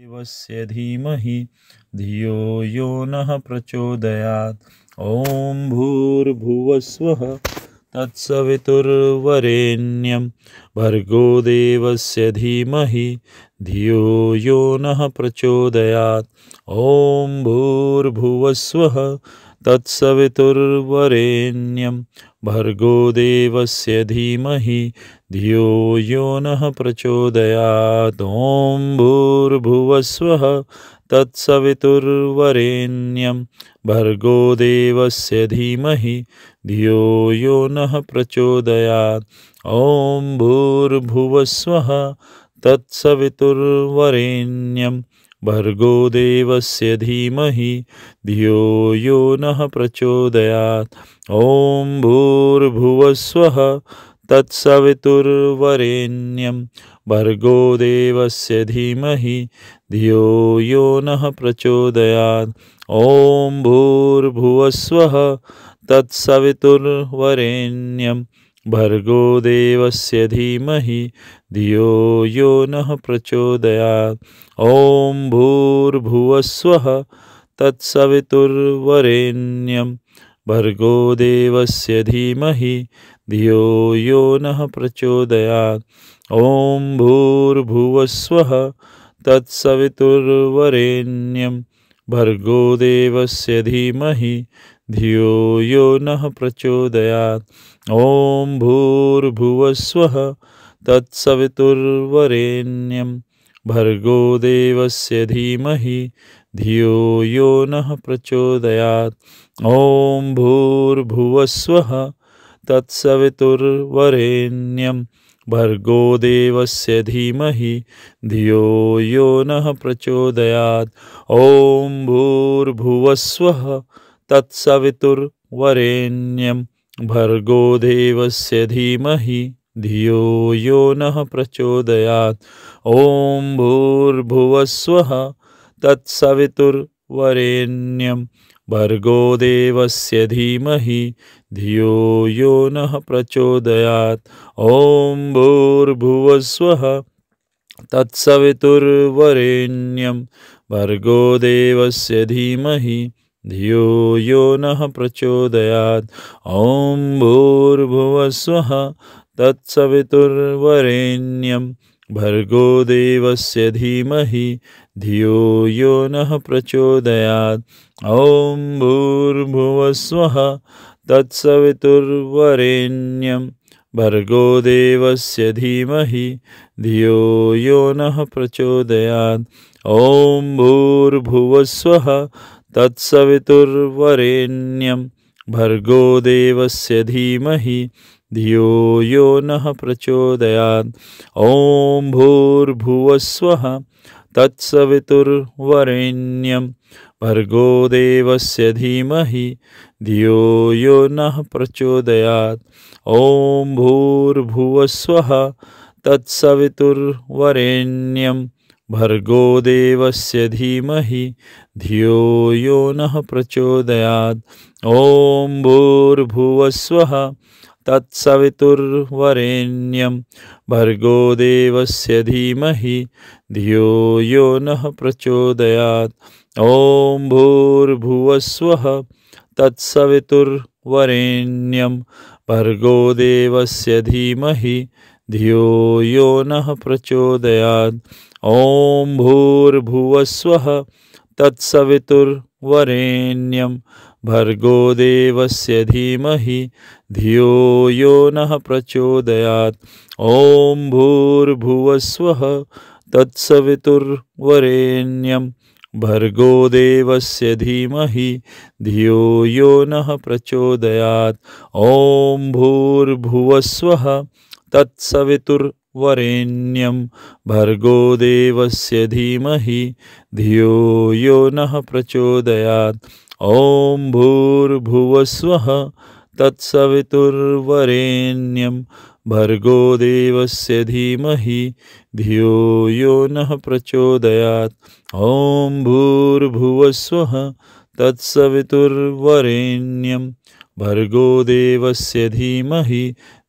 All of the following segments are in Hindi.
शिवस्य धीमहि धियो यो नः प्रचोदयात् ॐ भूर्भुवस्वः तत्सवितुर्वरेण्यं भर्गो देवस्य धीमहि धियो यो नः प्रचोदयात् ॐ भूर्भुवस्वः तत्सवितुर्वरेण्यं भर्गो देवस्य धीमहि धियो यो नः प्रचोदयात् ॐ भूर्भुवस्वः तत्सवितुर्वरेण्यं भर्गो देवस्य धीमहि धियो यो नः प्रचोदयात् ॐ भूर्भुवस्वः तत्सवितुर्वरेण्यं भर्गो देवस्य धीमहि धियो यो नः प्रचोदयात् ॐ भूर्भुवस्वः तत्सवितुर्वरेण्यं भर्गो देवस्य धीमहि धियो यो नः प्रचोदयात् ॐ भूर्भुवस्वः तत्सवितुर्वरेण्यं भर्गो देवस्य धीमहि धियो यो नः प्रचोदयात् ॐ भूर्भुवस्वः तत्सवितुर्वरेण्यं भर्गो देवस्य धीमहि धियो यो नः प्रचोदयात् ॐ भूर्भुवस्वः तत्सवितुर्वरेण्यं भर्गो देवस्य धीमहि धियो यो न प्रचोदयात् ॐ भूर्भुवस्व तत्सवितुर्वरेण्यं भर्गो देवस्य धीमह धियो यो न प्रचोदयात् ॐ भूर्भुवस्व तत्सवितुर्वरेण्यं भर्गो देवस्य धीमह धियो यो न प्रचोदयात् ॐ भूर्भुवस्व तत्सवितुर्वरेण्यं भर्गो देवस्य धीमहि धियो यो नः प्रचोदयात् ॐ भूर्भुवस्वः तत्सवितुर्वरेण्यं भर्गो देवस्य धीमहि धियो यो नः प्रचोदयात् ॐ भूर्भुवस्वः तत्सवितुर्वरेण्यं भर्गो देवस्य धीमहि धियो यो न प्रचोदयात् ओं भूर्भुवस्व तत्सवितुर्वरेण्यं भर्गो देवस्य धीमहि धियो यो न प्रचोदयाद ओं भूर्भुवस्व तत्सवितुर्वरेण्यं भर्गो देवस्य धीमहि धियो यो न प्रचोदयात् ओं भूर्भुवस्व तत्सवितुर्वरेण्यं भर्गो देवस्य धीमहि धियो यो नः प्रचोदयात् ॐ भूर्भुवस्वः तत्सवितुर्वरेण्यं भर्गो देवस्य धीमहि धियो यो नः प्रचोदयात् ॐ भूर्भुवस्वः तत्सवितुर्वरेण्यं भर्गो देवस्य धीमहि धियो यो नः प्रचोदयात् ॐ भूर्भुवस्वः तत्सवितुर्वरेण्यं भर्गो देवस्य धीमहि धियो यो नः प्रचोदयात् ॐ भूर्भुवस्वः तत्सवितुर्वरेण्यं भर्गो देवस्य धीमहि धियो यो न प्रचोदयात् ॐ भूर्भुवस्व तत्सवितुर्वरेण्यं भर्गो देवस्य धीमहि धियो यो न प्रचोदयात् ॐ भूर्भुवस्व तत्सवितुर्वरेण्यं भर्गो देवस्य धीमहि धियो यो न प्रचोदयात् ॐ भूर्भुवस्व तत्सवितुर्वरेण्यं भर्गो देवस्य धीमहि धियो यो नः प्रचोदयात् ॐ भूर्भुवस्वः तत्सवितुर्वरेण्यं भर्गो देवस्य धीमहि धियो यो नः प्रचोदयात् ॐ भूर्भुवस्वः तत्सवितुर्वरेण्यं भर्गो देवस्य धीमहि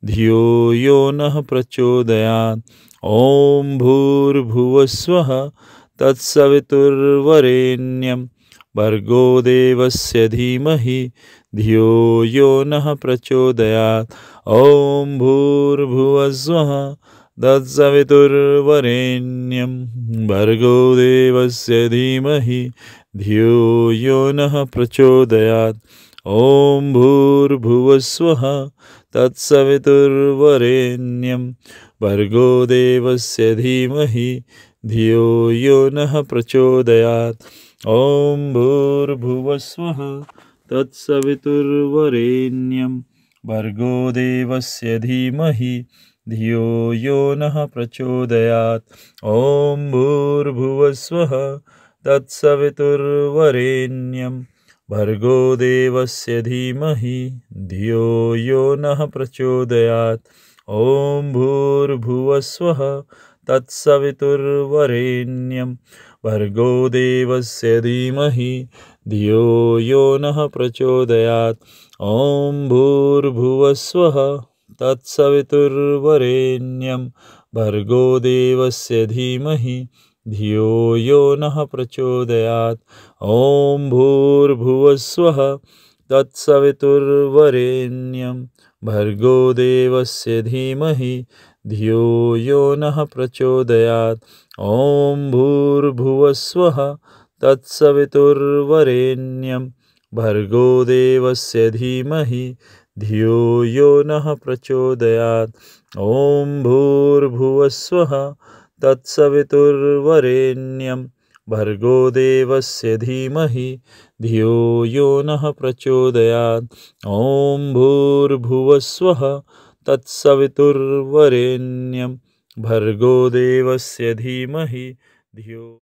धियो यो न प्रचोदयात् ओं भूर्भुवस्व तत्सवितुर्वरेण्यं भर्गो से धीमह धियो यो न प्रचोदयात् ओं भूर्भुवस्व तत्सवितुर्वरेण्यं भर्गो से धीमह धियो यो न प्रचोदयात् ओं भूर्भुवस्व तत्सवितुर्वरेण्यं भर्गो देवस्य धीमहि धियो यो नः प्रचोदयात् ॐ भूर्भुवस्वः तत्सवितुर्वरेण्यं भर्गो देवस्य धीमहि धियो यो नः प्रचोदयात् ॐ भूर्भुवस्वः तत्सवितुर्वरेण्यं भर्गो देवस्य धीमहि धियो यो नः प्रचोदयात् ॐ भूर्भुवस्वः तत्सवितुर्वरेण्यं भर्गो देवस्य धीमहि धियो यो नः प्रचोदयात् ॐ भूर्भुवस्वः तत्सवितुर्वरेण्यं भर्गो देवस्य धीमहि धियो यो न प्रचोदयात् ॐ भूर्भुवस्व तत्सवितुर्वरेण्यं भर्गो देवस्य धीमहि धियो यो न प्रचोदयात् ॐ भूर्भुवस्व तत्सवितुर्वरेण्यं भर्गो देवस्य धीमहि धियो यो न प्रचोदयात् ॐ भूर्भुवस्व तत्सवितुर्वरेण्यं भर्गो देवस्य धीमहि धियो यो नः प्रचोदयात् ॐ भूर्भुवस्वः तत्सवितुर्वरेण्यं भर्गो देवस्य धीमहि धियो